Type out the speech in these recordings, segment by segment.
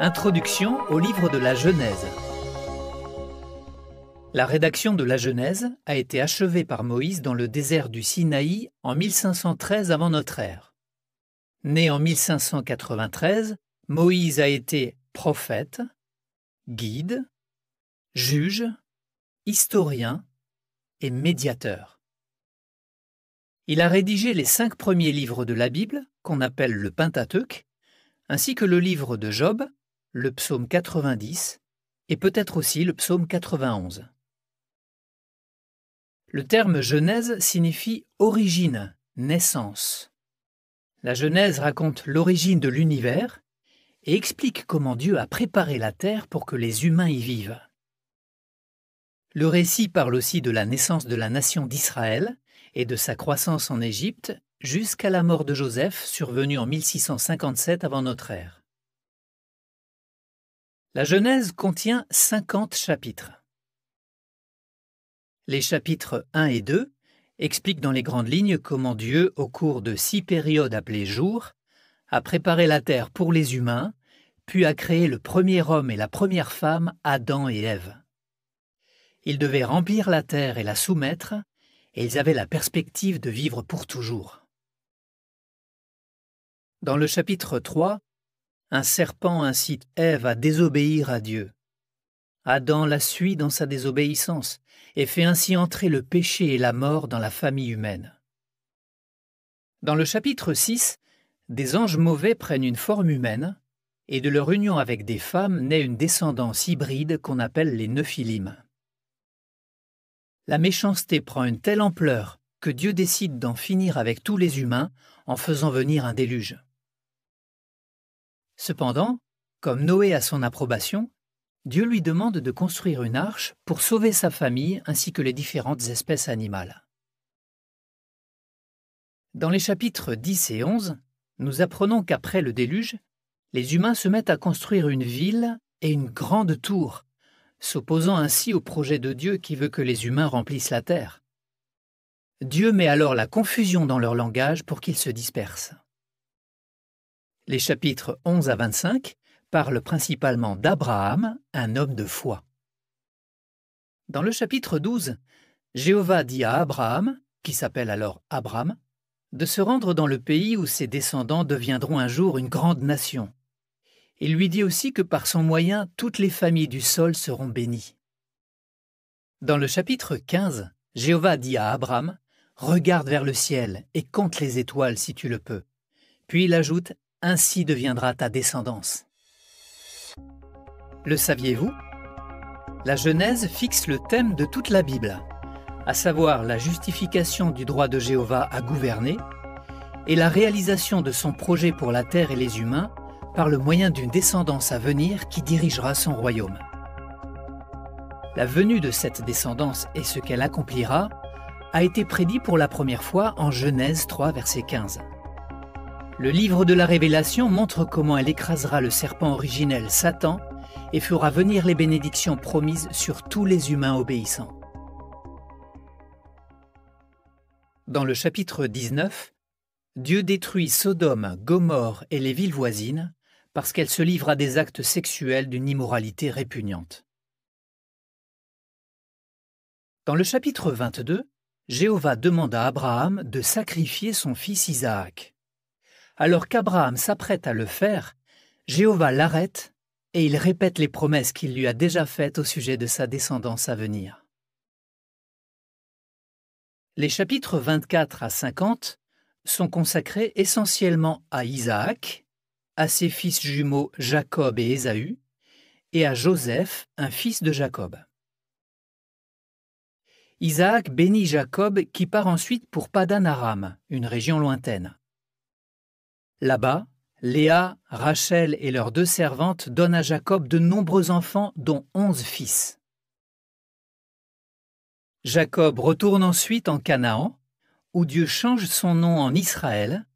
Introduction au livre de la Genèse. La rédaction de la Genèse a été achevée par Moïse dans le désert du Sinaï en 1513 avant notre ère. Né en 1593, Moïse a été prophète, guide, juge, historien et médiateur. Il a rédigé les cinq premiers livres de la Bible, qu'on appelle le Pentateuque, ainsi que le livre de Job, le psaume 90 et peut-être aussi le psaume 91. Le terme Genèse signifie origine, naissance. La Genèse raconte l'origine de l'univers et explique comment Dieu a préparé la terre pour que les humains y vivent. Le récit parle aussi de la naissance de la nation d'Israël et de sa croissance en Égypte jusqu'à la mort de Joseph survenue en 1657 avant notre ère. La Genèse contient 50 chapitres. Les chapitres 1 et 2 expliquent dans les grandes lignes comment Dieu, au cours de six périodes appelées jours, a préparé la terre pour les humains, puis a créé le premier homme et la première femme, Adam et Ève. Ils devaient remplir la terre et la soumettre, et ils avaient la perspective de vivre pour toujours. Dans le chapitre 3, un serpent incite Ève à désobéir à Dieu. Adam la suit dans sa désobéissance et fait ainsi entrer le péché et la mort dans la famille humaine. Dans le chapitre 6, des anges mauvais prennent une forme humaine, et de leur union avec des femmes naît une descendance hybride qu'on appelle les Nephilim. La méchanceté prend une telle ampleur que Dieu décide d'en finir avec tous les humains en faisant venir un déluge. Cependant, comme Noé a son approbation, Dieu lui demande de construire une arche pour sauver sa famille ainsi que les différentes espèces animales. Dans les chapitres 10 et 11, nous apprenons qu'après le déluge, les humains se mettent à construire une ville et une grande tour, s'opposant ainsi au projet de Dieu qui veut que les humains remplissent la terre. Dieu met alors la confusion dans leur langage pour qu'ils se dispersent. Les chapitres 11 à 25 parlent principalement d'Abraham, un homme de foi. Dans le chapitre 12, Jéhovah dit à Abraham, qui s'appelle alors Abraham, de se rendre dans le pays où ses descendants deviendront un jour une grande nation. Il lui dit aussi que par son moyen, toutes les familles du sol seront bénies. Dans le chapitre 15, Jéhovah dit à Abraham, « Regarde vers le ciel et compte les étoiles si tu le peux. Puis il ajoute ainsi deviendra ta descendance. Le saviez-vous La Genèse fixe le thème de toute la Bible, à savoir la justification du droit de Jéhovah à gouverner et la réalisation de son projet pour la terre et les humains par le moyen d'une descendance à venir qui dirigera son royaume. La venue de cette descendance et ce qu'elle accomplira a été prédit pour la première fois en Genèse 3, verset 15. Le livre de la Révélation montre comment elle écrasera le serpent originel Satan et fera venir les bénédictions promises sur tous les humains obéissants. Dans le chapitre 19, Dieu détruit Sodome, Gomorre et les villes voisines parce qu'elles se livrent à des actes sexuels d'une immoralité répugnante. Dans le chapitre 22, Jéhovah demande à Abraham de sacrifier son fils Isaac. Alors qu'Abraham s'apprête à le faire, Jéhovah l'arrête et il répète les promesses qu'il lui a déjà faites au sujet de sa descendance à venir. Les chapitres 24 à 50 sont consacrés essentiellement à Isaac, à ses fils jumeaux Jacob et Ésaü, et à Joseph, un fils de Jacob. Isaac bénit Jacob qui part ensuite pour Padan Aram, une région lointaine. Là-bas, Léa, Rachel et leurs deux servantes donnent à Jacob de nombreux enfants, dont onze fils. Jacob retourne ensuite en Canaan, où Dieu change son nom en Israël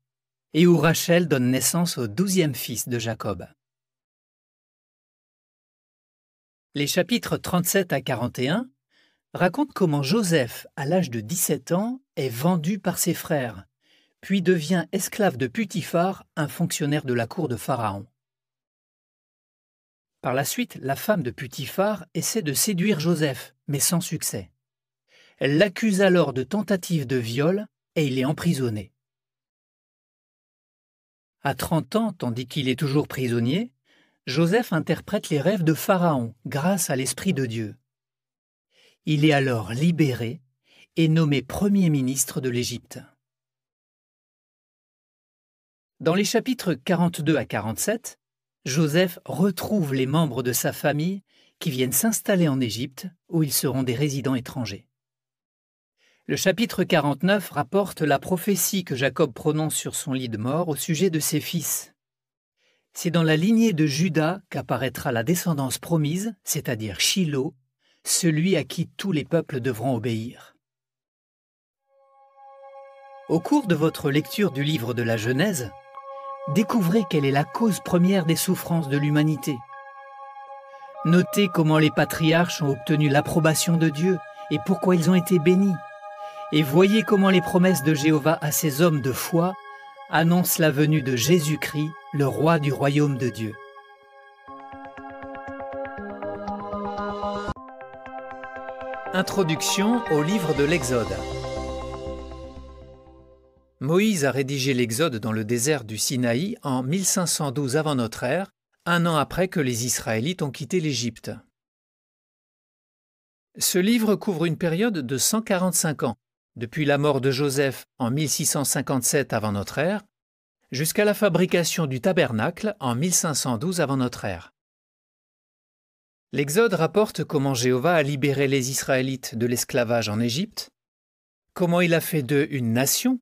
et où Rachel donne naissance au douzième fils de Jacob. Les chapitres 37 à 41 racontent comment Joseph, à l'âge de 17 ans, est vendu par ses frères puis devient esclave de Putiphar, un fonctionnaire de la cour de Pharaon. Par la suite, la femme de Putiphar essaie de séduire Joseph, mais sans succès. Elle l'accuse alors de tentative de viol et il est emprisonné. À 30 ans, tandis qu'il est toujours prisonnier, Joseph interprète les rêves de Pharaon grâce à l'Esprit de Dieu. Il est alors libéré et nommé Premier ministre de l'Égypte. Dans les chapitres 42 à 47, Joseph retrouve les membres de sa famille qui viennent s'installer en Égypte où ils seront des résidents étrangers. Le chapitre 49 rapporte la prophétie que Jacob prononce sur son lit de mort au sujet de ses fils. C'est dans la lignée de Judas qu'apparaîtra la descendance promise, c'est-à-dire Shiloh, celui à qui tous les peuples devront obéir. Au cours de votre lecture du livre de la Genèse, Découvrez quelle est la cause première des souffrances de l'humanité. Notez comment les patriarches ont obtenu l'approbation de Dieu et pourquoi ils ont été bénis. Et voyez comment les promesses de Jéhovah à ces hommes de foi annoncent la venue de Jésus-Christ, le roi du royaume de Dieu. Introduction au livre de l'Exode. Moïse a rédigé l'Exode dans le désert du Sinaï en 1512 avant notre ère, un an après que les Israélites ont quitté l'Égypte. Ce livre couvre une période de 145 ans, depuis la mort de Joseph en 1657 avant notre ère, jusqu'à la fabrication du tabernacle en 1512 avant notre ère. L'Exode rapporte comment Jéhovah a libéré les Israélites de l'esclavage en Égypte, comment il a fait d'eux une nation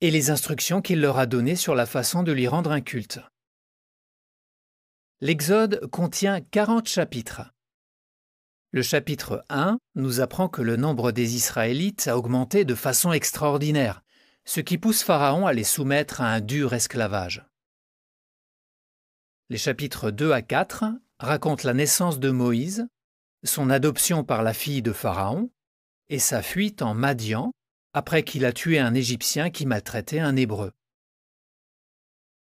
et les instructions qu'il leur a données sur la façon de lui rendre un culte. L'Exode contient 40 chapitres. Le chapitre 1 nous apprend que le nombre des Israélites a augmenté de façon extraordinaire, ce qui pousse Pharaon à les soumettre à un dur esclavage. Les chapitres 2 à 4 racontent la naissance de Moïse, son adoption par la fille de Pharaon et sa fuite en Madian, après qu'il a tué un Égyptien qui maltraitait un Hébreu.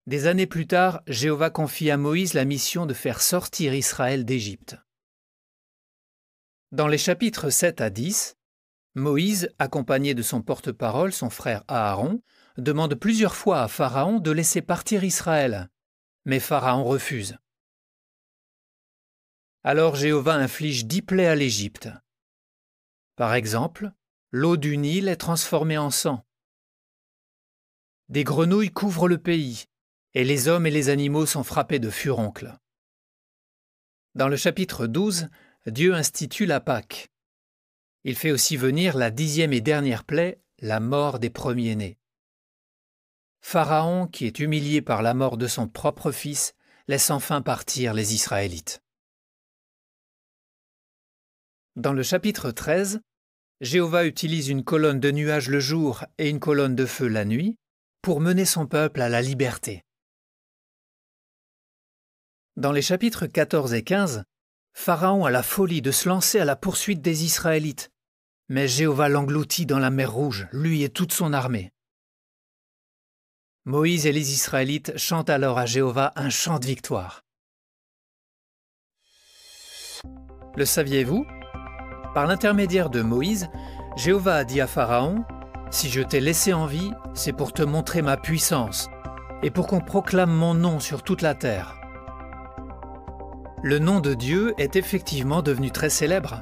Des années plus tard, Jéhovah confie à Moïse la mission de faire sortir Israël d'Égypte. Dans les chapitres 7 à 10, Moïse, accompagné de son porte-parole, son frère Aaron, demande plusieurs fois à Pharaon de laisser partir Israël, mais Pharaon refuse. Alors Jéhovah inflige dix plaies à l'Égypte. Par exemple, L'eau du Nil est transformée en sang. Des grenouilles couvrent le pays, et les hommes et les animaux sont frappés de furoncles. Dans le chapitre 12, Dieu institue la Pâque. Il fait aussi venir la dixième et dernière plaie, la mort des premiers-nés. Pharaon, qui est humilié par la mort de son propre fils, laisse enfin partir les Israélites. Dans le chapitre 13, Jéhovah utilise une colonne de nuages le jour et une colonne de feu la nuit pour mener son peuple à la liberté. Dans les chapitres 14 et 15, Pharaon a la folie de se lancer à la poursuite des Israélites, mais Jéhovah l'engloutit dans la mer Rouge, lui et toute son armée. Moïse et les Israélites chantent alors à Jéhovah un chant de victoire. Le saviez-vous par l'intermédiaire de Moïse, Jéhovah a dit à Pharaon, Si je t'ai laissé en vie, c'est pour te montrer ma puissance, et pour qu'on proclame mon nom sur toute la terre. Le nom de Dieu est effectivement devenu très célèbre.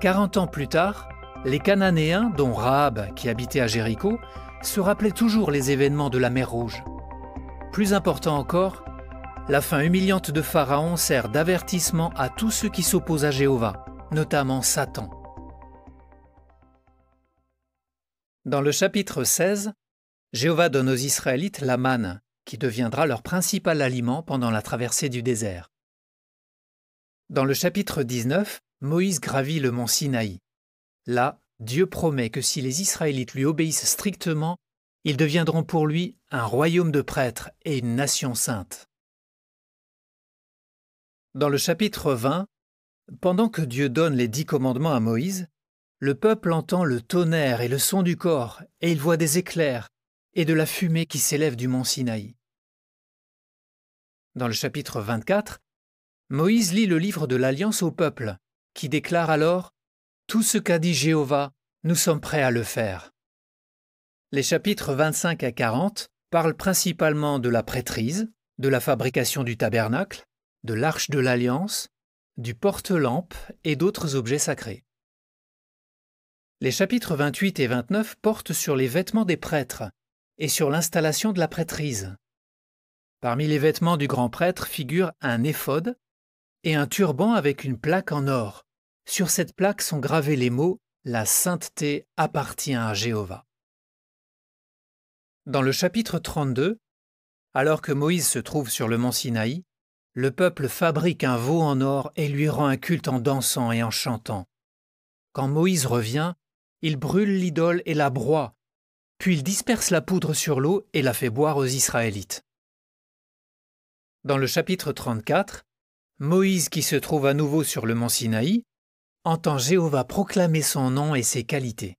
40 ans plus tard, les Cananéens, dont Rahab qui habitait à Jéricho, se rappelaient toujours les événements de la mer Rouge. Plus important encore, la fin humiliante de Pharaon sert d'avertissement à tous ceux qui s'opposent à Jéhovah notamment Satan. Dans le chapitre 16, Jéhovah donne aux Israélites la manne, qui deviendra leur principal aliment pendant la traversée du désert. Dans le chapitre 19, Moïse gravit le mont Sinaï. Là, Dieu promet que si les Israélites lui obéissent strictement, ils deviendront pour lui un royaume de prêtres et une nation sainte. Dans le chapitre 20, pendant que Dieu donne les dix commandements à Moïse, le peuple entend le tonnerre et le son du corps, et il voit des éclairs et de la fumée qui s'élève du mont Sinaï. Dans le chapitre 24, Moïse lit le livre de l'Alliance au peuple, qui déclare alors ⁇ Tout ce qu'a dit Jéhovah, nous sommes prêts à le faire ⁇ Les chapitres 25 à 40 parlent principalement de la prêtrise, de la fabrication du tabernacle, de l'arche de l'Alliance, du porte-lampe et d'autres objets sacrés. Les chapitres 28 et 29 portent sur les vêtements des prêtres et sur l'installation de la prêtrise. Parmi les vêtements du grand prêtre figurent un éphode et un turban avec une plaque en or. Sur cette plaque sont gravés les mots La sainteté appartient à Jéhovah. Dans le chapitre 32, alors que Moïse se trouve sur le mont Sinaï, le peuple fabrique un veau en or et lui rend un culte en dansant et en chantant. Quand Moïse revient, il brûle l'idole et la broie, puis il disperse la poudre sur l'eau et la fait boire aux Israélites. Dans le chapitre 34, Moïse, qui se trouve à nouveau sur le mont Sinaï, entend Jéhovah proclamer son nom et ses qualités.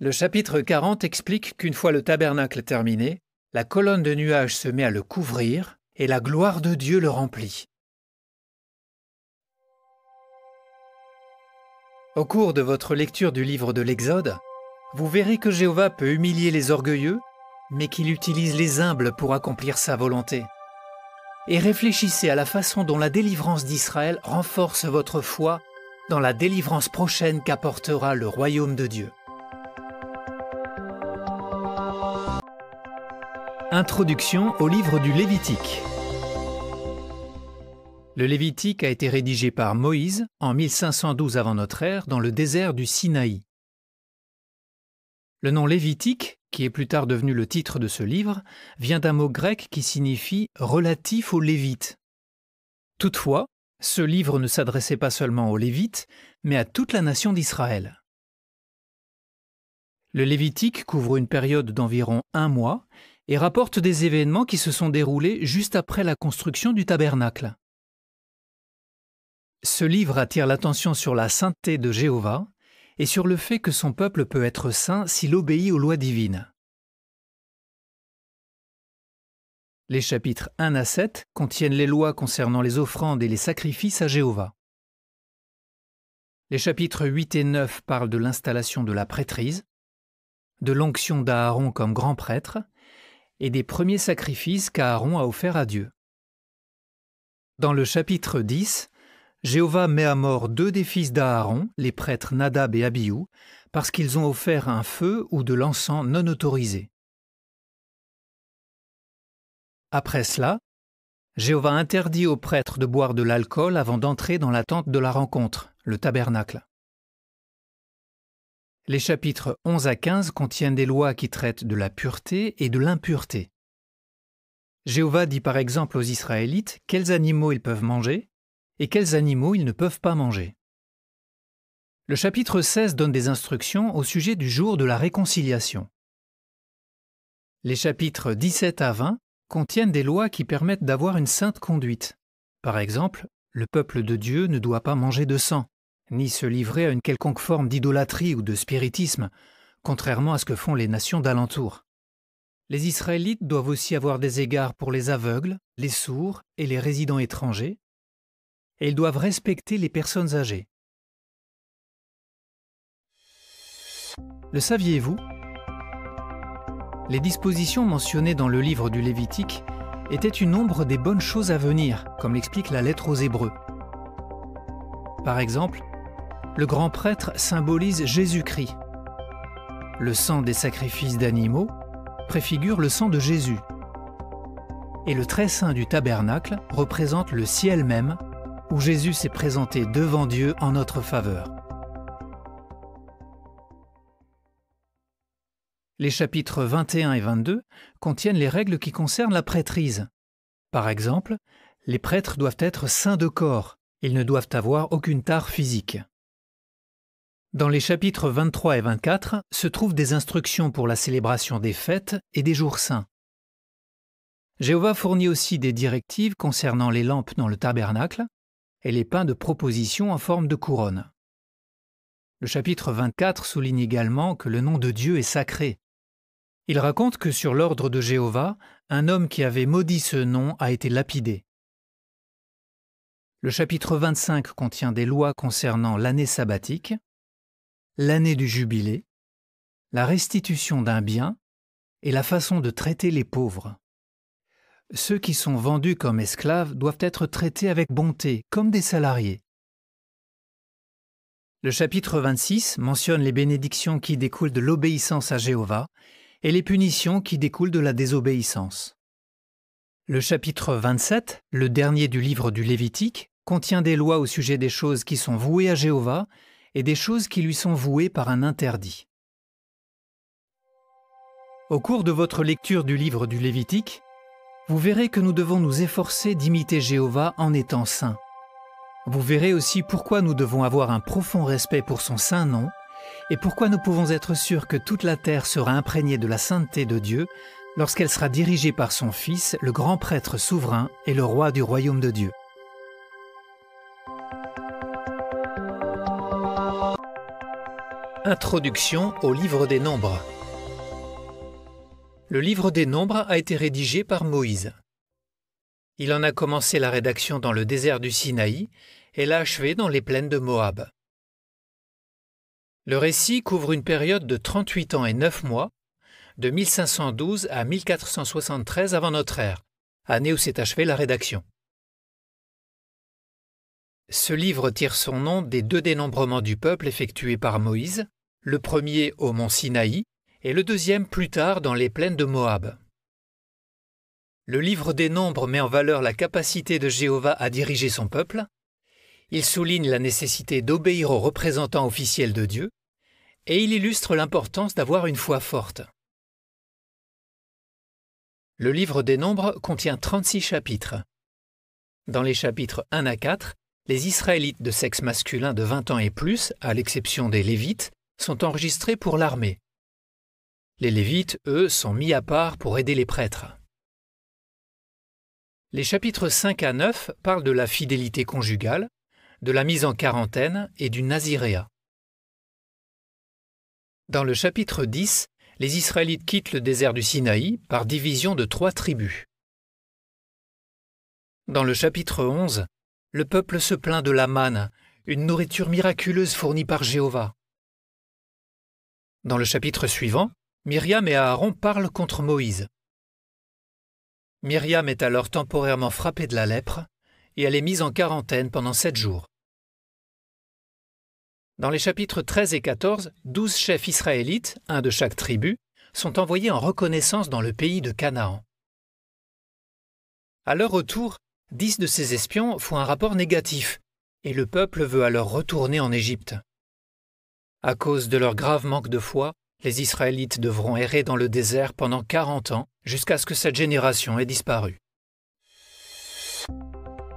Le chapitre 40 explique qu'une fois le tabernacle terminé, la colonne de nuages se met à le couvrir, et la gloire de Dieu le remplit. Au cours de votre lecture du livre de l'Exode, vous verrez que Jéhovah peut humilier les orgueilleux, mais qu'il utilise les humbles pour accomplir sa volonté. Et réfléchissez à la façon dont la délivrance d'Israël renforce votre foi dans la délivrance prochaine qu'apportera le royaume de Dieu. Introduction au livre du Lévitique. Le Lévitique a été rédigé par Moïse en 1512 avant notre ère dans le désert du Sinaï. Le nom Lévitique, qui est plus tard devenu le titre de ce livre, vient d'un mot grec qui signifie relatif aux Lévites. Toutefois, ce livre ne s'adressait pas seulement aux Lévites, mais à toute la nation d'Israël. Le Lévitique couvre une période d'environ un mois et rapporte des événements qui se sont déroulés juste après la construction du tabernacle. Ce livre attire l'attention sur la sainteté de Jéhovah et sur le fait que son peuple peut être saint s'il obéit aux lois divines. Les chapitres 1 à 7 contiennent les lois concernant les offrandes et les sacrifices à Jéhovah. Les chapitres 8 et 9 parlent de l'installation de la prêtrise, de l'onction d'Aaron comme grand prêtre et des premiers sacrifices qu'Aaron a offerts à Dieu. Dans le chapitre 10, Jéhovah met à mort deux des fils d'Aaron, les prêtres Nadab et Abihu, parce qu'ils ont offert un feu ou de l'encens non autorisé. Après cela, Jéhovah interdit aux prêtres de boire de l'alcool avant d'entrer dans la tente de la rencontre, le tabernacle. Les chapitres 11 à 15 contiennent des lois qui traitent de la pureté et de l'impureté. Jéhovah dit par exemple aux Israélites quels animaux ils peuvent manger et quels animaux ils ne peuvent pas manger. Le chapitre 16 donne des instructions au sujet du jour de la réconciliation. Les chapitres 17 à 20 contiennent des lois qui permettent d'avoir une sainte conduite. Par exemple, le peuple de Dieu ne doit pas manger de sang, ni se livrer à une quelconque forme d'idolâtrie ou de spiritisme, contrairement à ce que font les nations d'alentour. Les Israélites doivent aussi avoir des égards pour les aveugles, les sourds et les résidents étrangers, et ils doivent respecter les personnes âgées. Le saviez-vous Les dispositions mentionnées dans le livre du Lévitique étaient une ombre des bonnes choses à venir, comme l'explique la lettre aux Hébreux. Par exemple, le grand prêtre symbolise Jésus-Christ. Le sang des sacrifices d'animaux préfigure le sang de Jésus. Et le très saint du tabernacle représente le ciel même, où Jésus s'est présenté devant Dieu en notre faveur. Les chapitres 21 et 22 contiennent les règles qui concernent la prêtrise. Par exemple, les prêtres doivent être saints de corps, ils ne doivent avoir aucune tare physique. Dans les chapitres 23 et 24 se trouvent des instructions pour la célébration des fêtes et des jours saints. Jéhovah fournit aussi des directives concernant les lampes dans le tabernacle et les pains de proposition en forme de couronne. Le chapitre 24 souligne également que le nom de Dieu est sacré. Il raconte que sur l'ordre de Jéhovah, un homme qui avait maudit ce nom a été lapidé. Le chapitre 25 contient des lois concernant l'année sabbatique, l'année du jubilé, la restitution d'un bien et la façon de traiter les pauvres. Ceux qui sont vendus comme esclaves doivent être traités avec bonté, comme des salariés. Le chapitre 26 mentionne les bénédictions qui découlent de l'obéissance à Jéhovah et les punitions qui découlent de la désobéissance. Le chapitre 27, le dernier du livre du Lévitique, contient des lois au sujet des choses qui sont vouées à Jéhovah et des choses qui lui sont vouées par un interdit. Au cours de votre lecture du livre du Lévitique, vous verrez que nous devons nous efforcer d'imiter Jéhovah en étant saints. Vous verrez aussi pourquoi nous devons avoir un profond respect pour son saint nom et pourquoi nous pouvons être sûrs que toute la terre sera imprégnée de la sainteté de Dieu lorsqu'elle sera dirigée par son Fils, le grand prêtre souverain et le roi du royaume de Dieu. Introduction au livre des Nombres. Le livre des Nombres a été rédigé par Moïse. Il en a commencé la rédaction dans le désert du Sinaï et l'a achevé dans les plaines de Moab. Le récit couvre une période de 38 ans et 9 mois, de 1512 à 1473 avant notre ère, année où s'est achevée la rédaction. Ce livre tire son nom des deux dénombrements du peuple effectués par Moïse, le premier au mont Sinaï et le deuxième plus tard dans les plaines de Moab. Le livre des nombres met en valeur la capacité de Jéhovah à diriger son peuple, il souligne la nécessité d'obéir aux représentants officiels de Dieu, et il illustre l'importance d'avoir une foi forte. Le livre des nombres contient 36 chapitres. Dans les chapitres 1 à 4, les Israélites de sexe masculin de 20 ans et plus, à l'exception des Lévites, sont enregistrés pour l'armée. Les Lévites, eux, sont mis à part pour aider les prêtres. Les chapitres 5 à 9 parlent de la fidélité conjugale, de la mise en quarantaine et du naziréa. Dans le chapitre 10, les Israélites quittent le désert du Sinaï par division de trois tribus. Dans le chapitre 11, le peuple se plaint de la manne, une nourriture miraculeuse fournie par Jéhovah. Dans le chapitre suivant, Myriam et Aaron parlent contre Moïse. Myriam est alors temporairement frappée de la lèpre et elle est mise en quarantaine pendant sept jours. Dans les chapitres 13 et 14, douze chefs israélites, un de chaque tribu, sont envoyés en reconnaissance dans le pays de Canaan. À leur retour, Dix de ces espions font un rapport négatif, et le peuple veut alors retourner en Égypte. À cause de leur grave manque de foi, les Israélites devront errer dans le désert pendant 40 ans jusqu'à ce que cette génération ait disparu.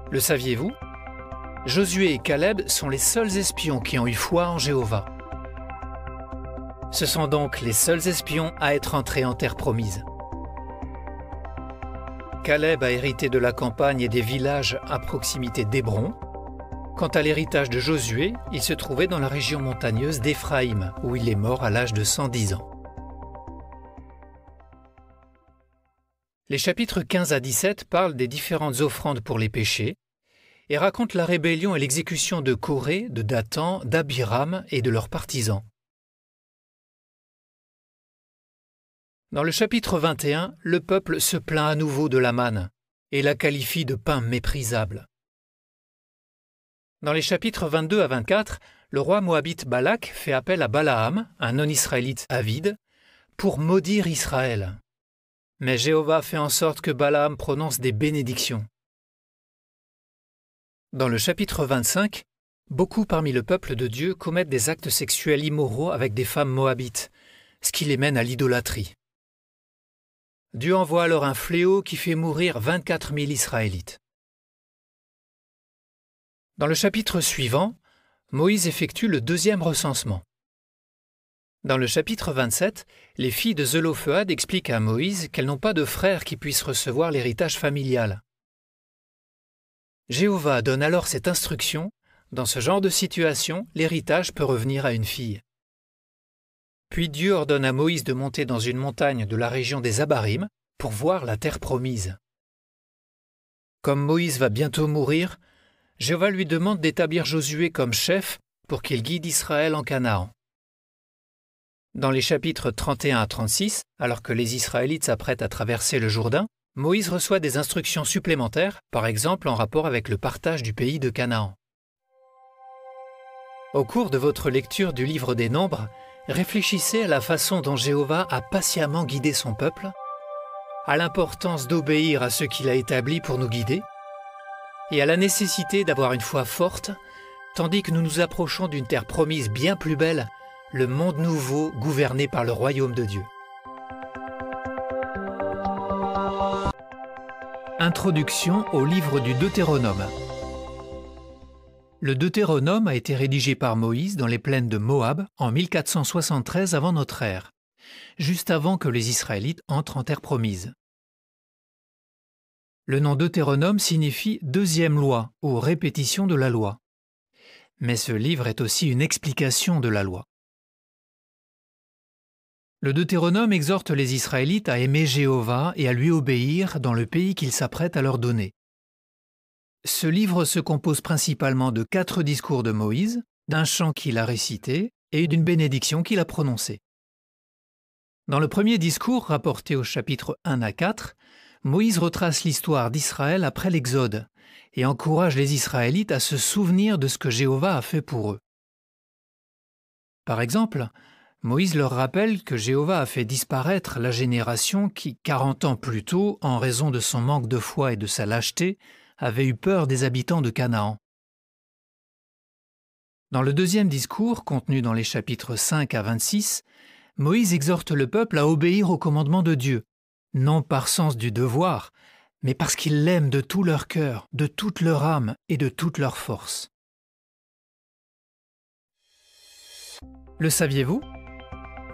Le saviez-vous Josué et Caleb sont les seuls espions qui ont eu foi en Jéhovah. Ce sont donc les seuls espions à être entrés en terre promise. Caleb a hérité de la campagne et des villages à proximité d'Hébron. Quant à l'héritage de Josué, il se trouvait dans la région montagneuse d'Éphraïm, où il est mort à l'âge de 110 ans. Les chapitres 15 à 17 parlent des différentes offrandes pour les péchés et racontent la rébellion et l'exécution de Corée, de Dathan, d'Abiram et de leurs partisans. Dans le chapitre 21, le peuple se plaint à nouveau de la manne et la qualifie de pain méprisable. Dans les chapitres 22 à 24, le roi moabite Balak fait appel à Balaam, un non-israélite avide, pour maudire Israël. Mais Jéhovah fait en sorte que Balaam prononce des bénédictions. Dans le chapitre 25, beaucoup parmi le peuple de Dieu commettent des actes sexuels immoraux avec des femmes moabites, ce qui les mène à l'idolâtrie. Dieu envoie alors un fléau qui fait mourir 24 000 Israélites. Dans le chapitre suivant, Moïse effectue le deuxième recensement. Dans le chapitre 27, les filles de Zelophehad expliquent à Moïse qu'elles n'ont pas de frères qui puissent recevoir l'héritage familial. Jéhovah donne alors cette instruction, dans ce genre de situation, l'héritage peut revenir à une fille. Puis Dieu ordonne à Moïse de monter dans une montagne de la région des Abarim pour voir la terre promise. Comme Moïse va bientôt mourir, Jéhovah lui demande d'établir Josué comme chef pour qu'il guide Israël en Canaan. Dans les chapitres 31 à 36, alors que les Israélites s'apprêtent à traverser le Jourdain, Moïse reçoit des instructions supplémentaires, par exemple en rapport avec le partage du pays de Canaan. Au cours de votre lecture du livre des Nombres, réfléchissez à la façon dont Jéhovah a patiemment guidé son peuple, à l'importance d'obéir à ce qu'il a établi pour nous guider, et à la nécessité d'avoir une foi forte, tandis que nous nous approchons d'une terre promise bien plus belle, le monde nouveau gouverné par le royaume de Dieu. Introduction au livre du Deutéronome. Le Deutéronome a été rédigé par Moïse dans les plaines de Moab en 1473 avant notre ère, juste avant que les Israélites entrent en terre promise. Le nom Deutéronome signifie deuxième loi ou répétition de la loi. Mais ce livre est aussi une explication de la loi. Le Deutéronome exhorte les Israélites à aimer Jéhovah et à lui obéir dans le pays qu'il s'apprête à leur donner. Ce livre se compose principalement de quatre discours de Moïse, d'un chant qu'il a récité et d'une bénédiction qu'il a prononcée. Dans le premier discours, rapporté au chapitre 1 à 4, Moïse retrace l'histoire d'Israël après l'Exode et encourage les Israélites à se souvenir de ce que Jéhovah a fait pour eux. Par exemple, Moïse leur rappelle que Jéhovah a fait disparaître la génération qui, quarante ans plus tôt, en raison de son manque de foi et de sa lâcheté, avait eu peur des habitants de Canaan. Dans le deuxième discours, contenu dans les chapitres 5 à 26, Moïse exhorte le peuple à obéir au commandement de Dieu, non par sens du devoir, mais parce qu'ils l'aiment de tout leur cœur, de toute leur âme et de toute leur force. Le saviez-vous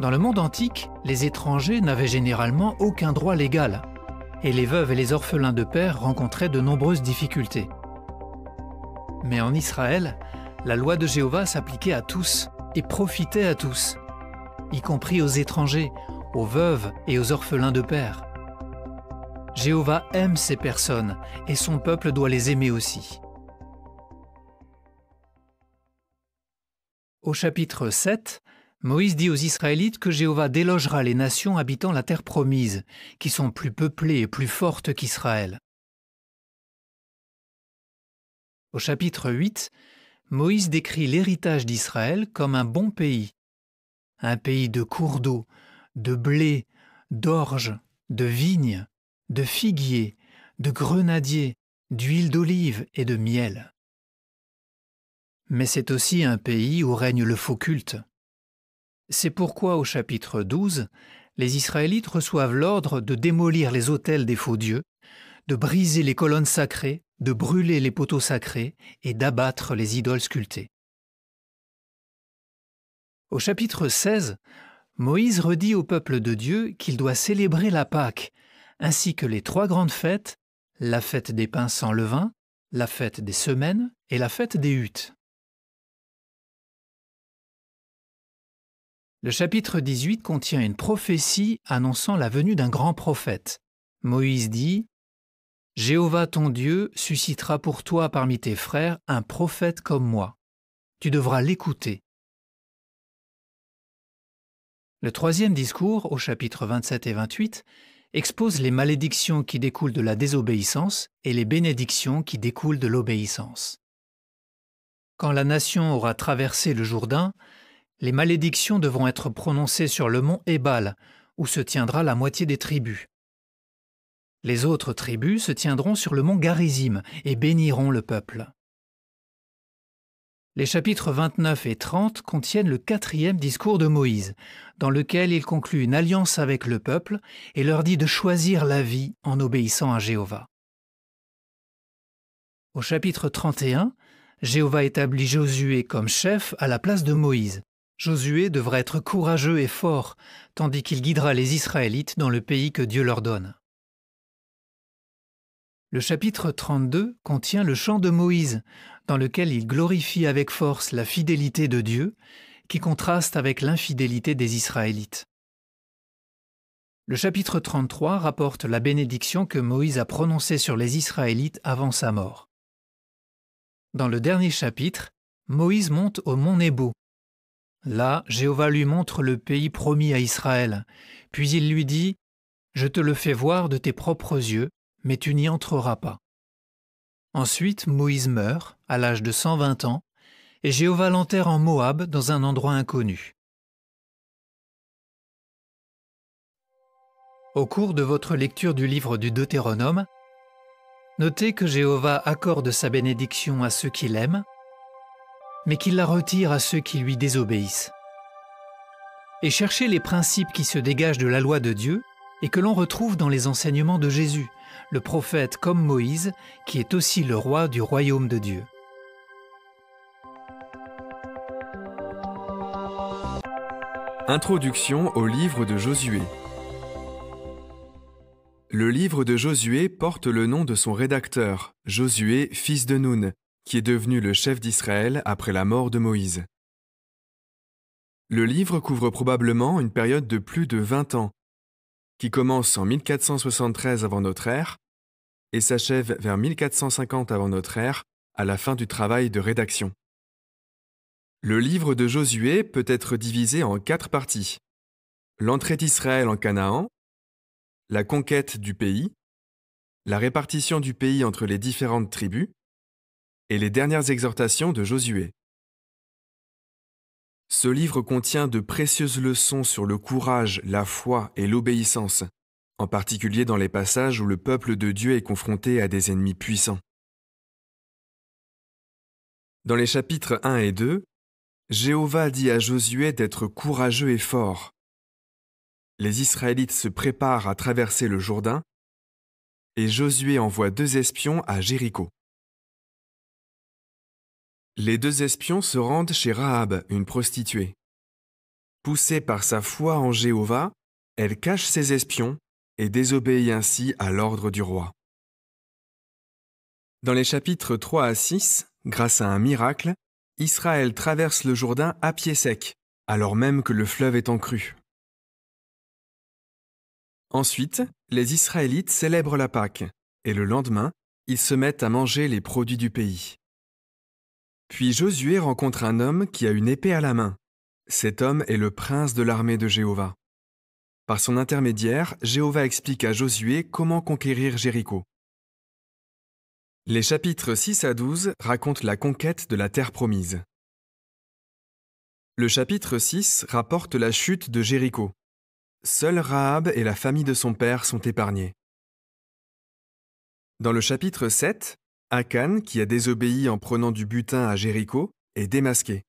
Dans le monde antique, les étrangers n'avaient généralement aucun droit légal, et les veuves et les orphelins de père rencontraient de nombreuses difficultés. Mais en Israël, la loi de Jéhovah s'appliquait à tous et profitait à tous, y compris aux étrangers, aux veuves et aux orphelins de père. Jéhovah aime ces personnes et son peuple doit les aimer aussi. Au chapitre 7, Moïse dit aux Israélites que Jéhovah délogera les nations habitant la terre promise, qui sont plus peuplées et plus fortes qu'Israël. Au chapitre 8, Moïse décrit l'héritage d'Israël comme un bon pays, un pays de cours d'eau, de blé, d'orge, de vignes, de figuiers, de grenadiers, d'huile d'olive et de miel. Mais c'est aussi un pays où règne le faux culte. C'est pourquoi au chapitre 12, les Israélites reçoivent l'ordre de démolir les autels des faux dieux, de briser les colonnes sacrées, de brûler les poteaux sacrés et d'abattre les idoles sculptées. Au chapitre 16, Moïse redit au peuple de Dieu qu'il doit célébrer la Pâque, ainsi que les trois grandes fêtes, la fête des pains sans levain, la fête des semaines et la fête des huttes. Le chapitre 18 contient une prophétie annonçant la venue d'un grand prophète. Moïse dit Jéhovah ton Dieu suscitera pour toi parmi tes frères un prophète comme moi. Tu devras l'écouter. Le troisième discours, au chapitre 27 et 28, expose les malédictions qui découlent de la désobéissance et les bénédictions qui découlent de l'obéissance. Quand la nation aura traversé le Jourdain, les malédictions devront être prononcées sur le mont Ebal, où se tiendra la moitié des tribus. Les autres tribus se tiendront sur le mont Garizim et béniront le peuple. Les chapitres 29 et 30 contiennent le quatrième discours de Moïse, dans lequel il conclut une alliance avec le peuple et leur dit de choisir la vie en obéissant à Jéhovah. Au chapitre 31, Jéhovah établit Josué comme chef à la place de Moïse, Josué devra être courageux et fort, tandis qu'il guidera les Israélites dans le pays que Dieu leur donne. Le chapitre 32 contient le chant de Moïse, dans lequel il glorifie avec force la fidélité de Dieu, qui contraste avec l'infidélité des Israélites. Le chapitre 33 rapporte la bénédiction que Moïse a prononcée sur les Israélites avant sa mort. Dans le dernier chapitre, Moïse monte au mont Nebo, Là, Jéhovah lui montre le pays promis à Israël. Puis il lui dit, Je te le fais voir de tes propres yeux, mais tu n'y entreras pas. Ensuite, Moïse meurt, à l'âge de 120 ans, et Jéhovah l'enterre en Moab, dans un endroit inconnu. Au cours de votre lecture du livre du Deutéronome, notez que Jéhovah accorde sa bénédiction à ceux qui l'aiment, mais qu'il la retire à ceux qui lui désobéissent. Et chercher les principes qui se dégagent de la loi de Dieu et que l'on retrouve dans les enseignements de Jésus, le prophète comme Moïse, qui est aussi le roi du royaume de Dieu. Introduction au livre de Josué. Le livre de Josué porte le nom de son rédacteur, Josué, fils de Noun, qui est devenu le chef d'Israël après la mort de Moïse. Le livre couvre probablement une période de plus de 20 ans, qui commence en 1473 avant notre ère et s'achève vers 1450 avant notre ère, à la fin du travail de rédaction. Le livre de Josué peut être divisé en quatre parties. L'entrée d'Israël en Canaan, la conquête du pays, la répartition du pays entre les différentes tribus, et les dernières exhortations de Josué. Ce livre contient de précieuses leçons sur le courage, la foi et l'obéissance, en particulier dans les passages où le peuple de Dieu est confronté à des ennemis puissants. Dans les chapitres 1 et 2, Jéhovah dit à Josué d'être courageux et fort. Les Israélites se préparent à traverser le Jourdain, et Josué envoie deux espions à Jéricho. Les deux espions se rendent chez Rahab, une prostituée. Poussée par sa foi en Jéhovah, elle cache ses espions et désobéit ainsi à l'ordre du roi. Dans les chapitres 3 à 6, grâce à un miracle, Israël traverse le Jourdain à pied sec, alors même que le fleuve est en crue. Ensuite, les Israélites célèbrent la Pâque, et le lendemain, ils se mettent à manger les produits du pays. Puis Josué rencontre un homme qui a une épée à la main. Cet homme est le prince de l'armée de Jéhovah. Par son intermédiaire, Jéhovah explique à Josué comment conquérir Jéricho. Les chapitres 6 à 12 racontent la conquête de la terre promise. Le chapitre 6 rapporte la chute de Jéricho. Seul Rahab et la famille de son père sont épargnés. Dans le chapitre 7, Akan, qui a désobéi en prenant du butin à Jéricho, est démasqué.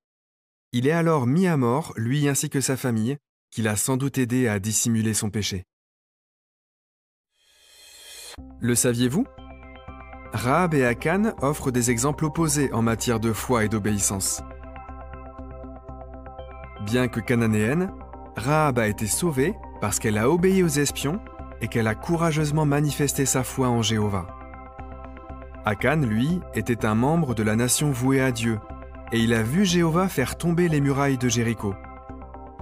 Il est alors mis à mort, lui ainsi que sa famille, qu'il a sans doute aidé à dissimuler son péché. Le saviez-vous Rahab et Akan offrent des exemples opposés en matière de foi et d'obéissance. Bien que cananéenne, Rahab a été sauvée parce qu'elle a obéi aux espions et qu'elle a courageusement manifesté sa foi en Jéhovah. Akan, lui, était un membre de la nation vouée à Dieu, et il a vu Jéhovah faire tomber les murailles de Jéricho.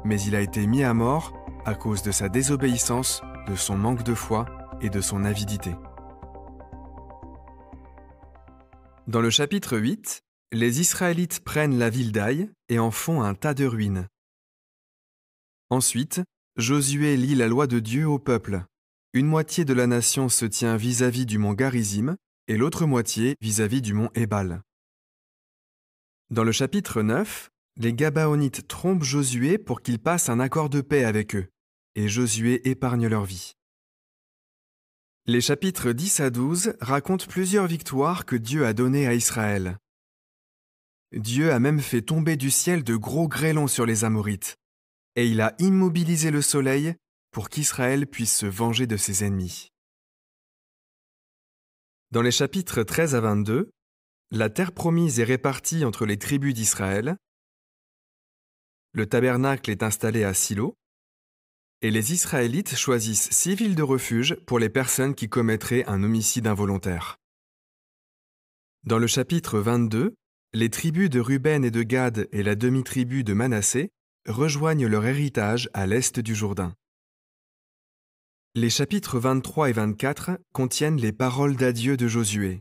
Mais il a été mis à mort à cause de sa désobéissance, de son manque de foi et de son avidité. Dans le chapitre 8, les Israélites prennent la ville d'Aï et en font un tas de ruines. Ensuite, Josué lit la loi de Dieu au peuple. Une moitié de la nation se tient vis-à-vis -vis du mont Garizim et l'autre moitié vis-à-vis du mont Ébal. Dans le chapitre 9, les Gabaonites trompent Josué pour qu'il passe un accord de paix avec eux, et Josué épargne leur vie. Les chapitres 10 à 12 racontent plusieurs victoires que Dieu a données à Israël. Dieu a même fait tomber du ciel de gros grêlons sur les Amorites, et il a immobilisé le soleil pour qu'Israël puisse se venger de ses ennemis. Dans les chapitres 13 à 22, la terre promise est répartie entre les tribus d'Israël, le tabernacle est installé à Silo, et les Israélites choisissent six villes de refuge pour les personnes qui commettraient un homicide involontaire. Dans le chapitre 22, les tribus de Ruben et de Gad et la demi-tribu de Manassé rejoignent leur héritage à l'est du Jourdain. Les chapitres 23 et 24 contiennent les paroles d'adieu de Josué.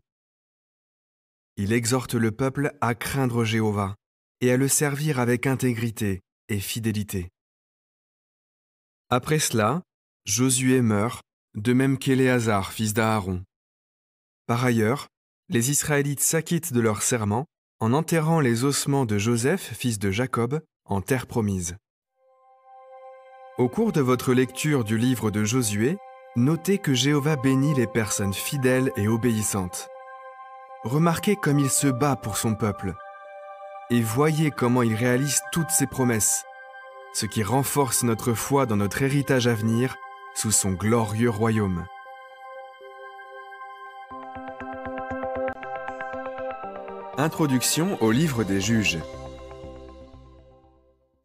Il exhorte le peuple à craindre Jéhovah et à le servir avec intégrité et fidélité. Après cela, Josué meurt, de même qu'Éléazar, fils d'Aaron. Par ailleurs, les Israélites s'acquittent de leur serment en enterrant les ossements de Joseph, fils de Jacob, en terre promise. Au cours de votre lecture du livre de Josué, notez que Jéhovah bénit les personnes fidèles et obéissantes. Remarquez comme il se bat pour son peuple. Et voyez comment il réalise toutes ses promesses, ce qui renforce notre foi dans notre héritage à venir sous son glorieux royaume. Introduction au livre des juges.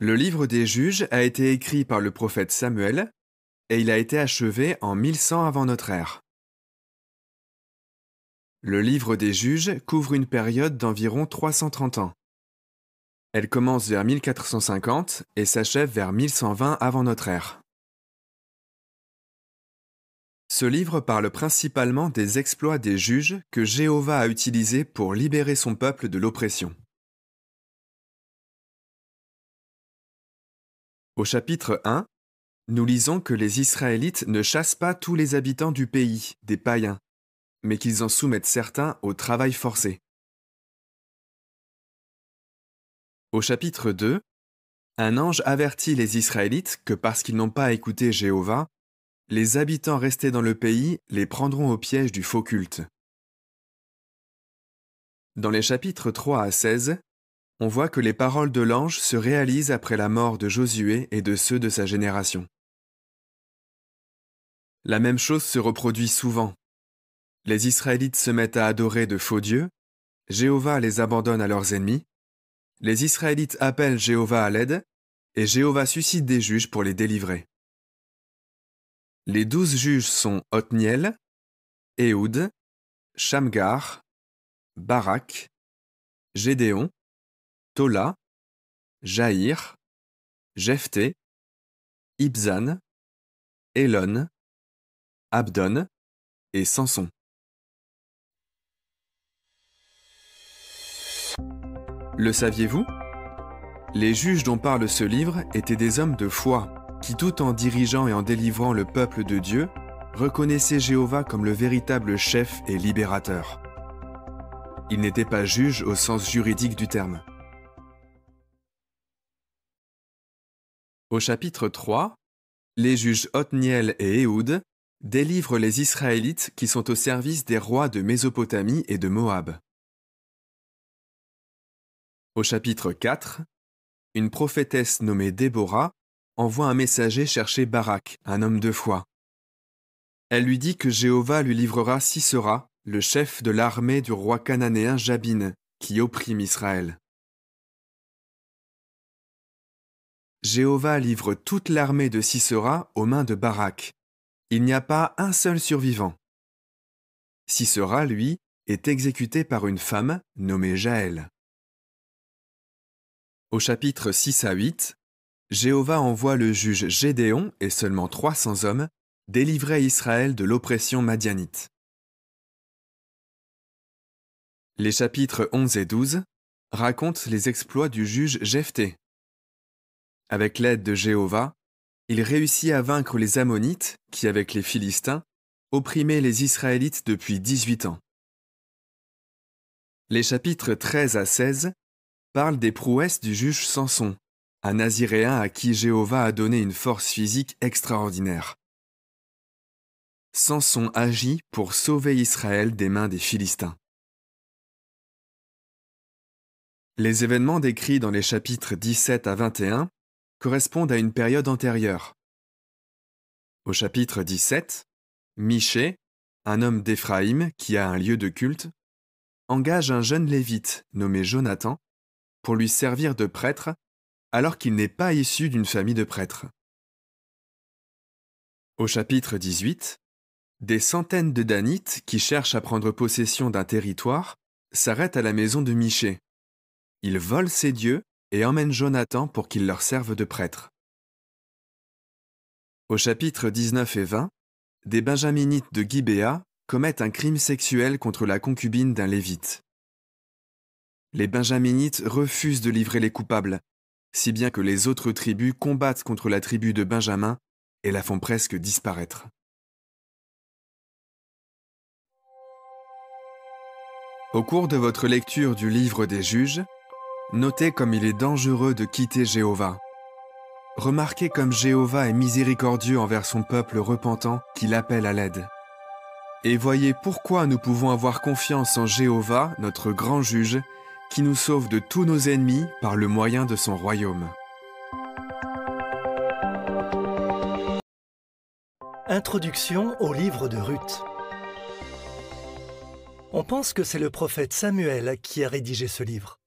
Le livre des juges a été écrit par le prophète Samuel et il a été achevé en 1100 avant notre ère. Le livre des juges couvre une période d'environ 330 ans. Elle commence vers 1450 et s'achève vers 1120 avant notre ère. Ce livre parle principalement des exploits des juges que Jéhovah a utilisés pour libérer son peuple de l'oppression. Au chapitre 1, nous lisons que les Israélites ne chassent pas tous les habitants du pays, des païens, mais qu'ils en soumettent certains au travail forcé. Au chapitre 2, un ange avertit les Israélites que parce qu'ils n'ont pas écouté Jéhovah, les habitants restés dans le pays les prendront au piège du faux culte. Dans les chapitres 3 à 16, on voit que les paroles de l'ange se réalisent après la mort de Josué et de ceux de sa génération. La même chose se reproduit souvent. Les Israélites se mettent à adorer de faux dieux, Jéhovah les abandonne à leurs ennemis, les Israélites appellent Jéhovah à l'aide, et Jéhovah suscite des juges pour les délivrer. Les douze juges sont Otniel, Ehud, Shamgar, Barak, Gédéon, Tola, Jaïr, Jephthé, Ibzan, Elon, Abdon et Samson. Le saviez-vous Les juges dont parle ce livre étaient des hommes de foi, qui tout en dirigeant et en délivrant le peuple de Dieu, reconnaissaient Jéhovah comme le véritable chef et libérateur. Ils n'étaient pas juges au sens juridique du terme. Au chapitre 3, les juges Othniel et Ehud délivrent les Israélites qui sont au service des rois de Mésopotamie et de Moab. Au chapitre 4, une prophétesse nommée Déborah envoie un messager chercher Barak, un homme de foi. Elle lui dit que Jéhovah lui livrera Sisera, le chef de l'armée du roi cananéen Jabin, qui opprime Israël. Jéhovah livre toute l'armée de Sisera aux mains de Barak. Il n'y a pas un seul survivant. Sisera, lui, est exécuté par une femme nommée Jaël. Au chapitre 6 à 8, Jéhovah envoie le juge Gédéon et seulement 300 hommes délivrer Israël de l'oppression madianite. Les chapitres 11 et 12 racontent les exploits du juge Jephthé, avec l'aide de Jéhovah, il réussit à vaincre les Ammonites, qui avec les Philistins, opprimaient les Israélites depuis 18 ans. Les chapitres 13 à 16 parlent des prouesses du juge Samson, un Naziréen à qui Jéhovah a donné une force physique extraordinaire. Samson agit pour sauver Israël des mains des Philistins. Les événements décrits dans les chapitres 17 à 21 correspondent à une période antérieure. Au chapitre 17, Michée, un homme d'Éphraïm qui a un lieu de culte, engage un jeune lévite nommé Jonathan pour lui servir de prêtre alors qu'il n'est pas issu d'une famille de prêtres. Au chapitre 18, des centaines de Danites qui cherchent à prendre possession d'un territoire s'arrêtent à la maison de Michée. Ils volent ses dieux et emmène Jonathan pour qu'il leur serve de prêtre. Au chapitre 19 et 20, des benjaminites de Gibéa commettent un crime sexuel contre la concubine d'un lévite. Les benjaminites refusent de livrer les coupables, si bien que les autres tribus combattent contre la tribu de Benjamin et la font presque disparaître. Au cours de votre lecture du livre des juges, Notez comme il est dangereux de quitter Jéhovah. Remarquez comme Jéhovah est miséricordieux envers son peuple repentant qui l'appelle à l'aide. Et voyez pourquoi nous pouvons avoir confiance en Jéhovah, notre grand juge, qui nous sauve de tous nos ennemis par le moyen de son royaume. Introduction au livre de Ruth. On pense que c'est le prophète Samuel qui a rédigé ce livre.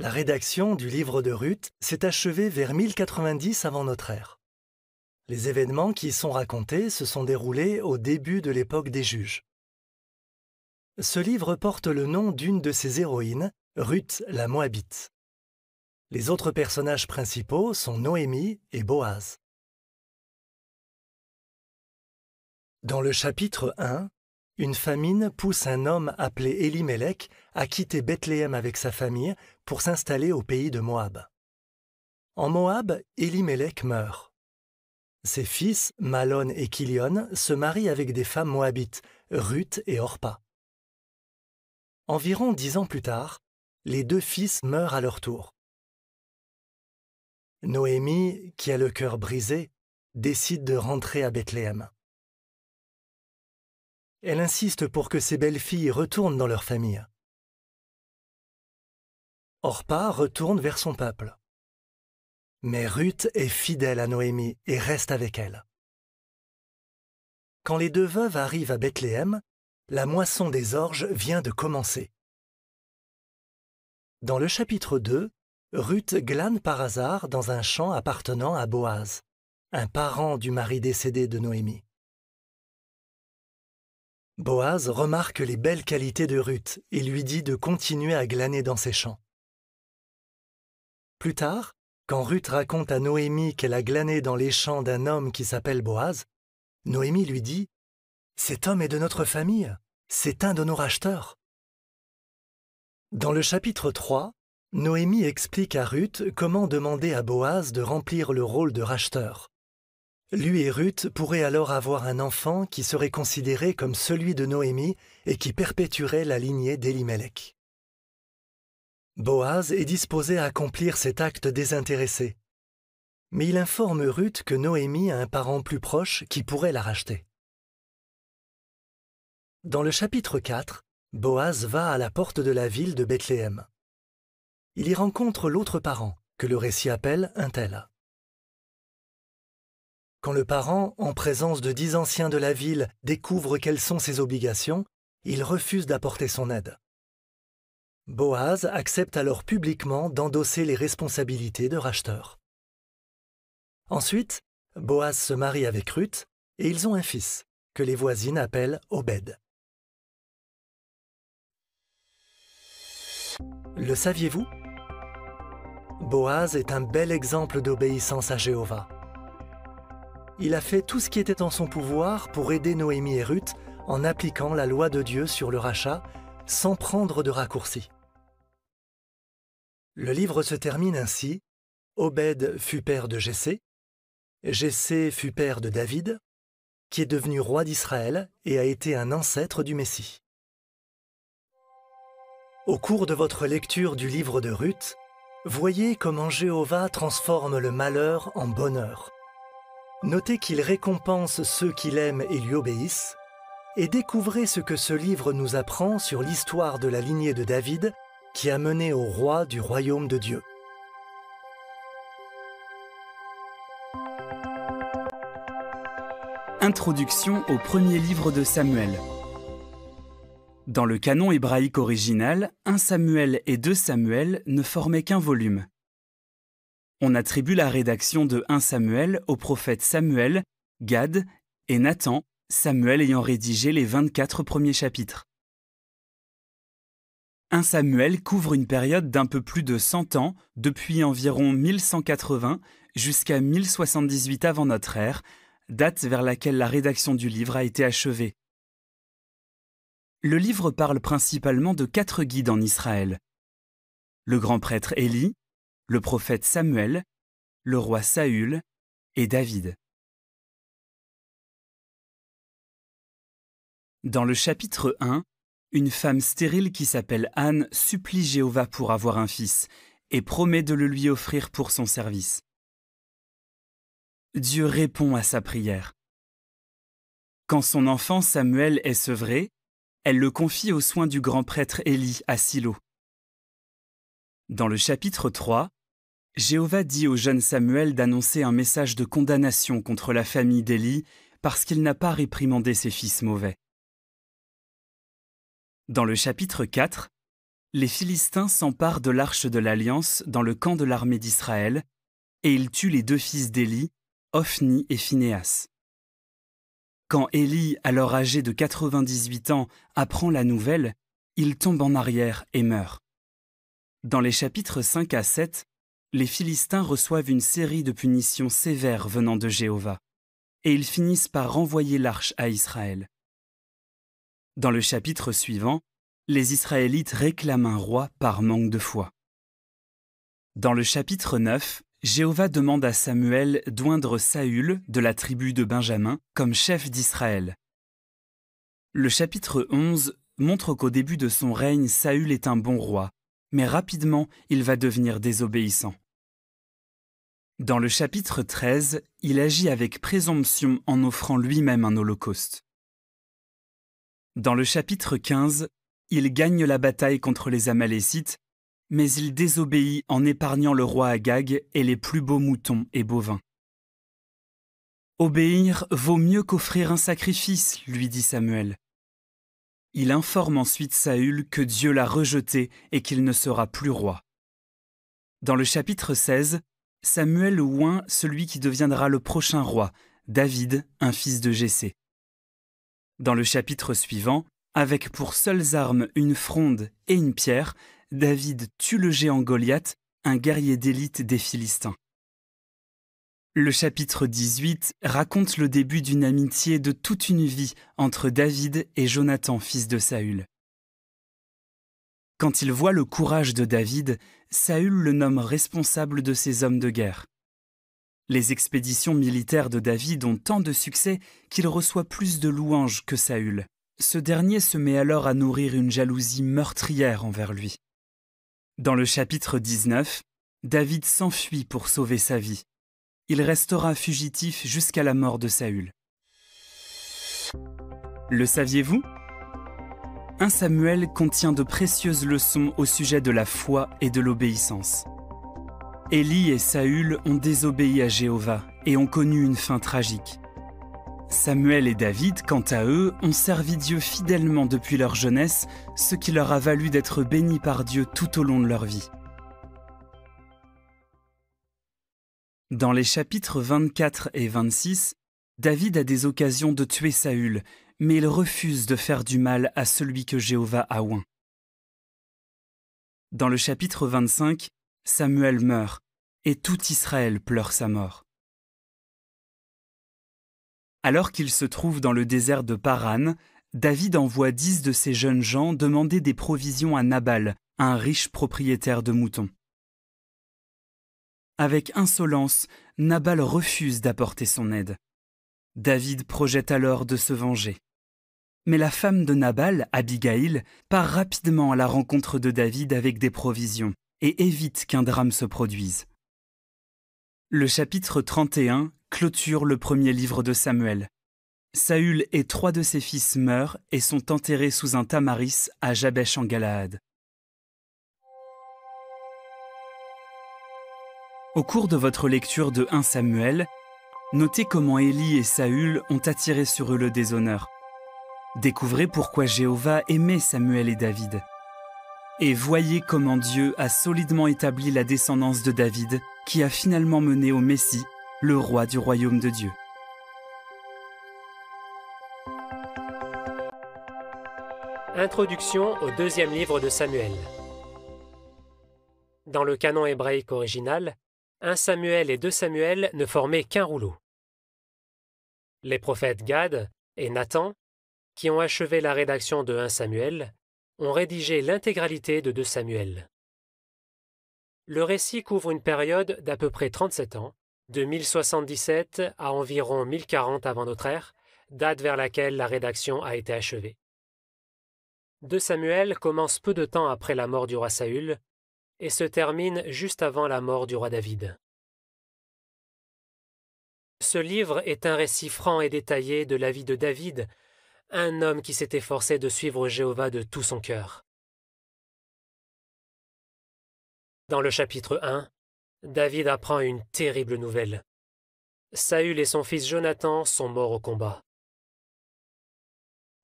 La rédaction du livre de Ruth s'est achevée vers 1090 avant notre ère. Les événements qui y sont racontés se sont déroulés au début de l'époque des juges. Ce livre porte le nom d'une de ses héroïnes, Ruth la Moabite. Les autres personnages principaux sont Noémie et Boaz. Dans le chapitre 1, une famine pousse un homme appelé Élimélec à quitter Bethléem avec sa famille pour s'installer au pays de Moab. En Moab, Élimélec meurt. Ses fils, Malon et Kilion, se marient avec des femmes moabites, Ruth et Orpa. Environ dix ans plus tard, les deux fils meurent à leur tour. Noémie, qui a le cœur brisé, décide de rentrer à Bethléem. Elle insiste pour que ses belles filles retournent dans leur famille. Orpa retourne vers son peuple. Mais Ruth est fidèle à Noémie et reste avec elle. Quand les deux veuves arrivent à Bethléem, la moisson des orges vient de commencer. Dans le chapitre 2, Ruth glane par hasard dans un champ appartenant à Boaz, un parent du mari décédé de Noémie. Boaz remarque les belles qualités de Ruth et lui dit de continuer à glaner dans ses champs. Plus tard, quand Ruth raconte à Noémie qu'elle a glané dans les champs d'un homme qui s'appelle Boaz, Noémie lui dit Cet homme est de notre famille, c'est un de nos racheteurs. Dans le chapitre 3, Noémie explique à Ruth comment demander à Boaz de remplir le rôle de racheteur. Lui et Ruth pourraient alors avoir un enfant qui serait considéré comme celui de Noémie et qui perpétuerait la lignée d'Elimelech. Boaz est disposé à accomplir cet acte désintéressé, mais il informe Ruth que Noémie a un parent plus proche qui pourrait la racheter. Dans le chapitre 4, Boaz va à la porte de la ville de Bethléem. Il y rencontre l'autre parent, que le récit appelle un tel. Quand le parent, en présence de dix anciens de la ville, découvre quelles sont ses obligations, il refuse d'apporter son aide. Boaz accepte alors publiquement d'endosser les responsabilités de racheteur. Ensuite, Boaz se marie avec Ruth et ils ont un fils, que les voisines appellent Obed. Le saviez-vous Boaz est un bel exemple d'obéissance à Jéhovah. Il a fait tout ce qui était en son pouvoir pour aider Noémie et Ruth en appliquant la loi de Dieu sur le rachat sans prendre de raccourcis. Le livre se termine ainsi. Obed fut père de Jessé, Jessé fut père de David, qui est devenu roi d'Israël et a été un ancêtre du Messie. Au cours de votre lecture du livre de Ruth, voyez comment Jéhovah transforme le malheur en bonheur Notez qu'il récompense ceux qui l'aiment et lui obéissent, et découvrez ce que ce livre nous apprend sur l'histoire de la lignée de David qui a mené au roi du royaume de Dieu. Introduction au premier livre de Samuel. Dans le canon hébraïque original, un Samuel et deux Samuel ne formaient qu'un volume on attribue la rédaction de 1 Samuel aux prophètes Samuel, Gad et Nathan, Samuel ayant rédigé les 24 premiers chapitres. 1 Samuel couvre une période d'un peu plus de 100 ans, depuis environ 1180 jusqu'à 1078 avant notre ère, date vers laquelle la rédaction du livre a été achevée. Le livre parle principalement de quatre guides en Israël. Le grand prêtre Élie, le prophète Samuel, le roi Saül et David. Dans le chapitre 1, une femme stérile qui s'appelle Anne supplie Jéhovah pour avoir un fils et promet de le lui offrir pour son service. Dieu répond à sa prière. Quand son enfant Samuel est sevré, elle le confie aux soins du grand prêtre Élie à Silo. Dans le chapitre 3, Jéhovah dit au jeune Samuel d'annoncer un message de condamnation contre la famille d'Élie parce qu'il n'a pas réprimandé ses fils mauvais. Dans le chapitre 4, les Philistins s'emparent de l'arche de l'Alliance dans le camp de l'armée d'Israël, et ils tuent les deux fils d'Élie, Ophni et Phinéas. Quand Élie, alors âgé de 98 ans, apprend la nouvelle, il tombe en arrière et meurt. Dans les chapitres 5 à 7, les Philistins reçoivent une série de punitions sévères venant de Jéhovah, et ils finissent par renvoyer l'arche à Israël. Dans le chapitre suivant, les Israélites réclament un roi par manque de foi. Dans le chapitre 9, Jéhovah demande à Samuel d'oindre Saül de la tribu de Benjamin comme chef d'Israël. Le chapitre 11 montre qu'au début de son règne, Saül est un bon roi, mais rapidement il va devenir désobéissant. Dans le chapitre 13, il agit avec présomption en offrant lui-même un holocauste. Dans le chapitre 15, il gagne la bataille contre les Amalécites, mais il désobéit en épargnant le roi Agag et les plus beaux moutons et bovins. Obéir vaut mieux qu'offrir un sacrifice, lui dit Samuel. Il informe ensuite Saül que Dieu l'a rejeté et qu'il ne sera plus roi. Dans le chapitre 16, Samuel oint celui qui deviendra le prochain roi, David, un fils de Jessé. Dans le chapitre suivant, avec pour seules armes une fronde et une pierre, David tue le géant Goliath, un guerrier d'élite des Philistins. Le chapitre 18 raconte le début d'une amitié de toute une vie entre David et Jonathan, fils de Saül. Quand il voit le courage de David, Saül le nomme responsable de ses hommes de guerre. Les expéditions militaires de David ont tant de succès qu'il reçoit plus de louanges que Saül. Ce dernier se met alors à nourrir une jalousie meurtrière envers lui. Dans le chapitre 19, David s'enfuit pour sauver sa vie il restera fugitif jusqu'à la mort de Saül. Le saviez-vous Un Samuel contient de précieuses leçons au sujet de la foi et de l'obéissance. Élie et Saül ont désobéi à Jéhovah et ont connu une fin tragique. Samuel et David, quant à eux, ont servi Dieu fidèlement depuis leur jeunesse, ce qui leur a valu d'être bénis par Dieu tout au long de leur vie. Dans les chapitres 24 et 26, David a des occasions de tuer Saül, mais il refuse de faire du mal à celui que Jéhovah a oint. Dans le chapitre 25, Samuel meurt, et tout Israël pleure sa mort. Alors qu'il se trouve dans le désert de Paran, David envoie dix de ses jeunes gens demander des provisions à Nabal, un riche propriétaire de moutons. Avec insolence, Nabal refuse d'apporter son aide. David projette alors de se venger. Mais la femme de Nabal, Abigail, part rapidement à la rencontre de David avec des provisions et évite qu'un drame se produise. Le chapitre 31 clôture le premier livre de Samuel. Saül et trois de ses fils meurent et sont enterrés sous un tamaris à Jabesh en Galaad. Au cours de votre lecture de 1 Samuel, notez comment Élie et Saül ont attiré sur eux le déshonneur. Découvrez pourquoi Jéhovah aimait Samuel et David. Et voyez comment Dieu a solidement établi la descendance de David, qui a finalement mené au Messie, le roi du royaume de Dieu. Introduction au deuxième livre de Samuel. Dans le canon hébraïque original, 1 Samuel et 2 Samuel ne formaient qu'un rouleau. Les prophètes Gad et Nathan, qui ont achevé la rédaction de 1 Samuel, ont rédigé l'intégralité de 2 Samuel. Le récit couvre une période d'à peu près 37 ans, de 1077 à environ 1040 avant notre ère, date vers laquelle la rédaction a été achevée. 2 Samuel commence peu de temps après la mort du roi Saül, et se termine juste avant la mort du roi David. Ce livre est un récit franc et détaillé de la vie de David, un homme qui s'était forcé de suivre Jéhovah de tout son cœur. Dans le chapitre 1, David apprend une terrible nouvelle. Saül et son fils Jonathan sont morts au combat.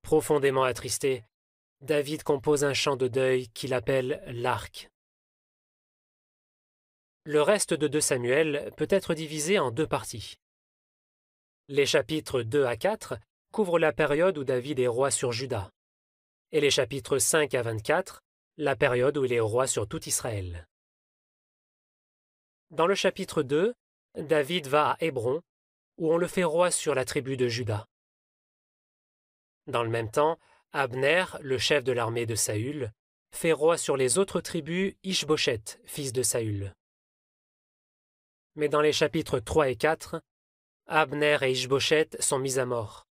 Profondément attristé, David compose un chant de deuil qu'il appelle l'Arc. Le reste de 2 Samuel peut être divisé en deux parties. Les chapitres 2 à 4 couvrent la période où David est roi sur Juda, et les chapitres 5 à 24, la période où il est roi sur tout Israël. Dans le chapitre 2, David va à Hébron, où on le fait roi sur la tribu de Juda. Dans le même temps, Abner, le chef de l'armée de Saül, fait roi sur les autres tribus Ishbochet, fils de Saül mais dans les chapitres 3 et 4, Abner et Ishbochet sont mis à mort.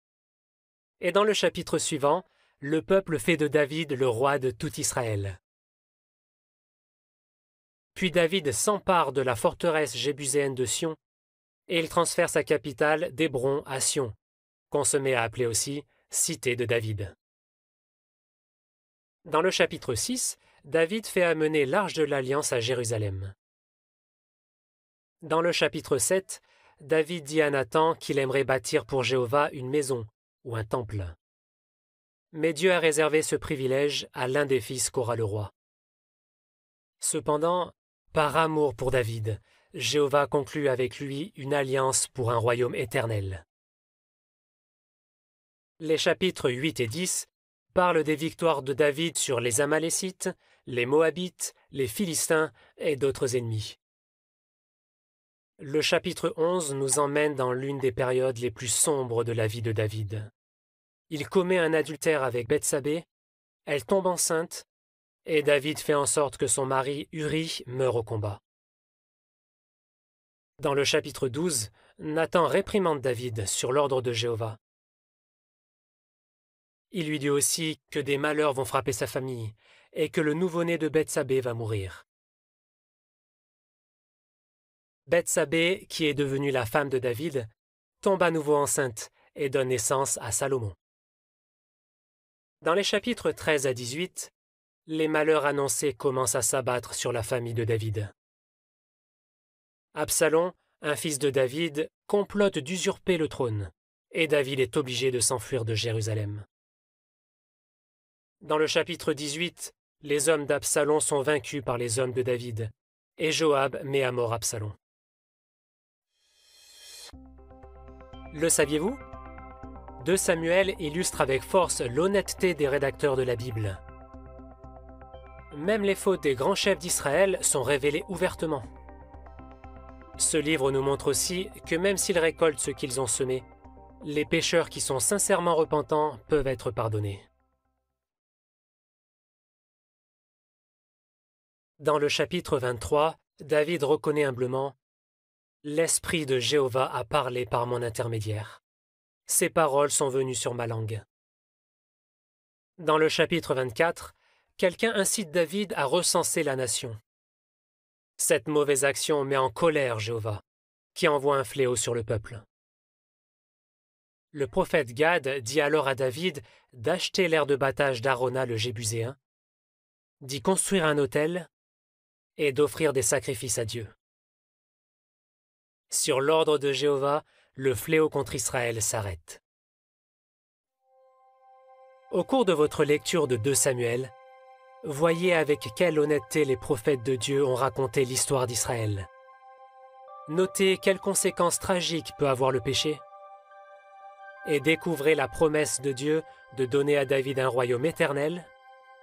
Et dans le chapitre suivant, le peuple fait de David le roi de tout Israël. Puis David s'empare de la forteresse jébuséenne de Sion, et il transfère sa capitale d'Hébron à Sion, qu'on se met à appeler aussi Cité de David. Dans le chapitre 6, David fait amener l'Arche de l'Alliance à Jérusalem. Dans le chapitre 7, David dit à Nathan qu'il aimerait bâtir pour Jéhovah une maison ou un temple. Mais Dieu a réservé ce privilège à l'un des fils qu'aura le roi. Cependant, par amour pour David, Jéhovah conclut avec lui une alliance pour un royaume éternel. Les chapitres 8 et 10 parlent des victoires de David sur les Amalécites, les Moabites, les Philistins et d'autres ennemis. Le chapitre 11 nous emmène dans l'une des périodes les plus sombres de la vie de David. Il commet un adultère avec Bethsabée, elle tombe enceinte, et David fait en sorte que son mari Uri meure au combat. Dans le chapitre 12, Nathan réprimande David sur l'ordre de Jéhovah. Il lui dit aussi que des malheurs vont frapper sa famille et que le nouveau-né de Bethsabée va mourir. Bethsabée, qui est devenue la femme de David, tombe à nouveau enceinte et donne naissance à Salomon. Dans les chapitres 13 à 18, les malheurs annoncés commencent à s'abattre sur la famille de David. Absalom, un fils de David, complote d'usurper le trône, et David est obligé de s'enfuir de Jérusalem. Dans le chapitre 18, les hommes d'Absalom sont vaincus par les hommes de David, et Joab met à mort Absalom. Le saviez-vous De Samuel illustre avec force l'honnêteté des rédacteurs de la Bible. Même les fautes des grands chefs d'Israël sont révélées ouvertement. Ce livre nous montre aussi que même s'ils récoltent ce qu'ils ont semé, les pécheurs qui sont sincèrement repentants peuvent être pardonnés. Dans le chapitre 23, David reconnaît humblement L'Esprit de Jéhovah a parlé par mon intermédiaire. Ses paroles sont venues sur ma langue. Dans le chapitre 24, quelqu'un incite David à recenser la nation. Cette mauvaise action met en colère Jéhovah, qui envoie un fléau sur le peuple. Le prophète Gad dit alors à David d'acheter l'air de battage d'Arona le Jébuséen, d'y construire un autel et d'offrir des sacrifices à Dieu. Sur l'ordre de Jéhovah, le fléau contre Israël s'arrête. Au cours de votre lecture de 2 Samuel, voyez avec quelle honnêteté les prophètes de Dieu ont raconté l'histoire d'Israël. Notez quelles conséquences tragiques peut avoir le péché. Et découvrez la promesse de Dieu de donner à David un royaume éternel,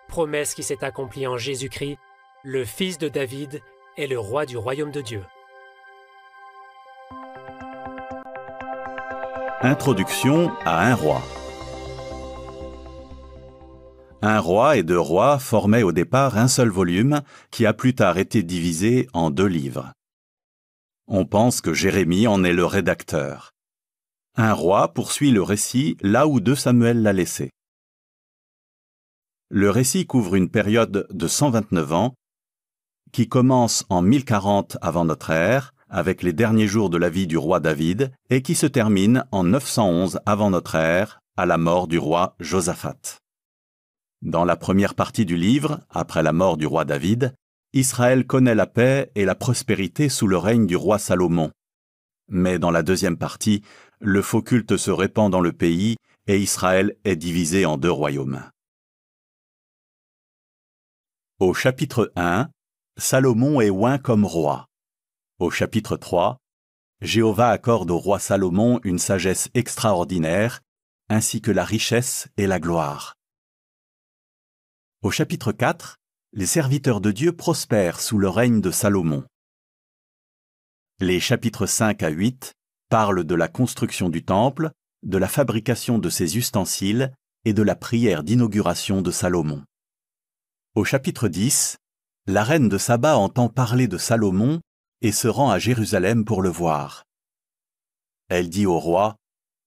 promesse qui s'est accomplie en Jésus-Christ, le fils de David et le roi du royaume de Dieu. Introduction à un roi. Un roi et deux rois formaient au départ un seul volume qui a plus tard été divisé en deux livres. On pense que Jérémie en est le rédacteur. Un roi poursuit le récit là où deux Samuel l'a laissé. Le récit couvre une période de 129 ans qui commence en 1040 avant notre ère avec les derniers jours de la vie du roi David et qui se termine en 911 avant notre ère, à la mort du roi Josaphat. Dans la première partie du livre, après la mort du roi David, Israël connaît la paix et la prospérité sous le règne du roi Salomon. Mais dans la deuxième partie, le faux culte se répand dans le pays et Israël est divisé en deux royaumes. Au chapitre 1, Salomon est oint comme roi. Au chapitre 3, Jéhovah accorde au roi Salomon une sagesse extraordinaire, ainsi que la richesse et la gloire. Au chapitre 4, les serviteurs de Dieu prospèrent sous le règne de Salomon. Les chapitres 5 à 8 parlent de la construction du temple, de la fabrication de ses ustensiles et de la prière d'inauguration de Salomon. Au chapitre 10, la reine de Saba entend parler de Salomon et se rend à Jérusalem pour le voir. Elle dit au roi,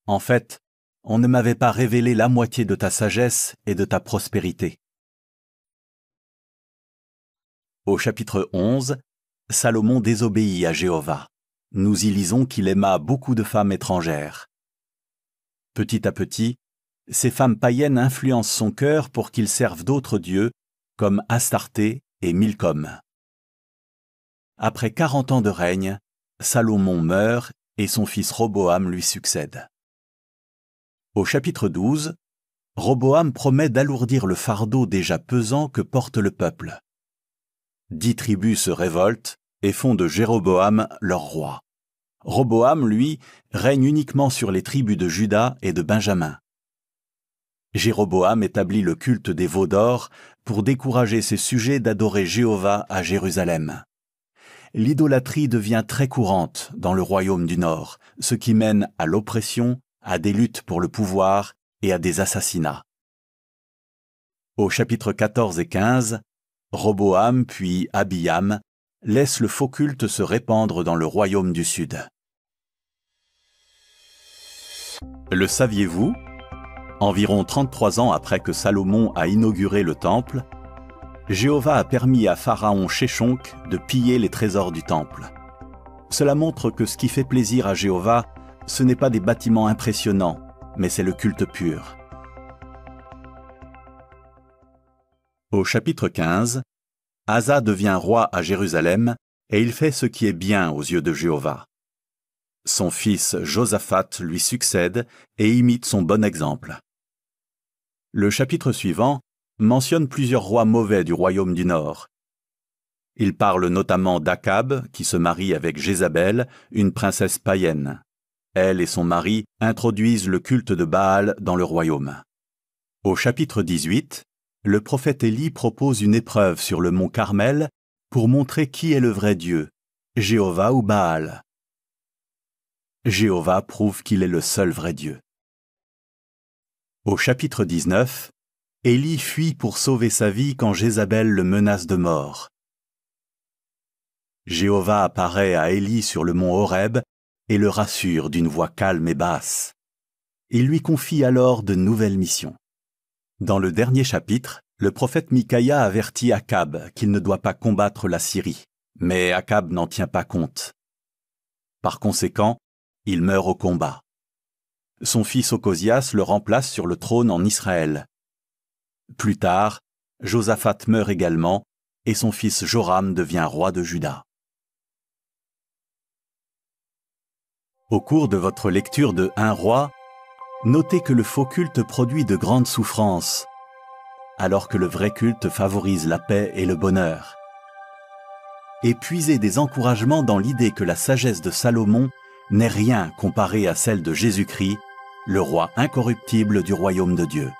En fait, on ne m'avait pas révélé la moitié de ta sagesse et de ta prospérité. Au chapitre 11, Salomon désobéit à Jéhovah. Nous y lisons qu'il aima beaucoup de femmes étrangères. Petit à petit, ces femmes païennes influencent son cœur pour qu'il serve d'autres dieux, comme Astarté et Milcom. Après quarante ans de règne, Salomon meurt et son fils Roboam lui succède. Au chapitre 12, Roboam promet d'alourdir le fardeau déjà pesant que porte le peuple. Dix tribus se révoltent et font de Jéroboam leur roi. Roboam, lui, règne uniquement sur les tribus de Juda et de Benjamin. Jéroboam établit le culte des veaux d'or pour décourager ses sujets d'adorer Jéhovah à Jérusalem l'idolâtrie devient très courante dans le royaume du Nord, ce qui mène à l'oppression, à des luttes pour le pouvoir et à des assassinats. Au chapitre 14 et 15, Roboam puis Abiam laissent le faux culte se répandre dans le royaume du Sud. Le saviez-vous Environ 33 ans après que Salomon a inauguré le temple, Jéhovah a permis à Pharaon Shéchonk de piller les trésors du temple. Cela montre que ce qui fait plaisir à Jéhovah, ce n'est pas des bâtiments impressionnants, mais c'est le culte pur. Au chapitre 15, Asa devient roi à Jérusalem et il fait ce qui est bien aux yeux de Jéhovah. Son fils Josaphat lui succède et imite son bon exemple. Le chapitre suivant mentionne plusieurs rois mauvais du royaume du Nord. Il parle notamment d'Akab, qui se marie avec Jézabel, une princesse païenne. Elle et son mari introduisent le culte de Baal dans le royaume. Au chapitre 18, le prophète Élie propose une épreuve sur le mont Carmel pour montrer qui est le vrai Dieu, Jéhovah ou Baal. Jéhovah prouve qu'il est le seul vrai Dieu. Au chapitre 19, Élie fuit pour sauver sa vie quand Jézabel le menace de mort. Jéhovah apparaît à Élie sur le mont Horeb et le rassure d'une voix calme et basse. Il lui confie alors de nouvelles missions. Dans le dernier chapitre, le prophète Micaïa avertit Akab qu'il ne doit pas combattre la Syrie, mais Akab n'en tient pas compte. Par conséquent, il meurt au combat. Son fils Ocosias le remplace sur le trône en Israël, plus tard, Josaphat meurt également et son fils Joram devient roi de Juda. Au cours de votre lecture de Un roi, notez que le faux culte produit de grandes souffrances, alors que le vrai culte favorise la paix et le bonheur. Et puisez des encouragements dans l'idée que la sagesse de Salomon n'est rien comparée à celle de Jésus-Christ, le roi incorruptible du royaume de Dieu.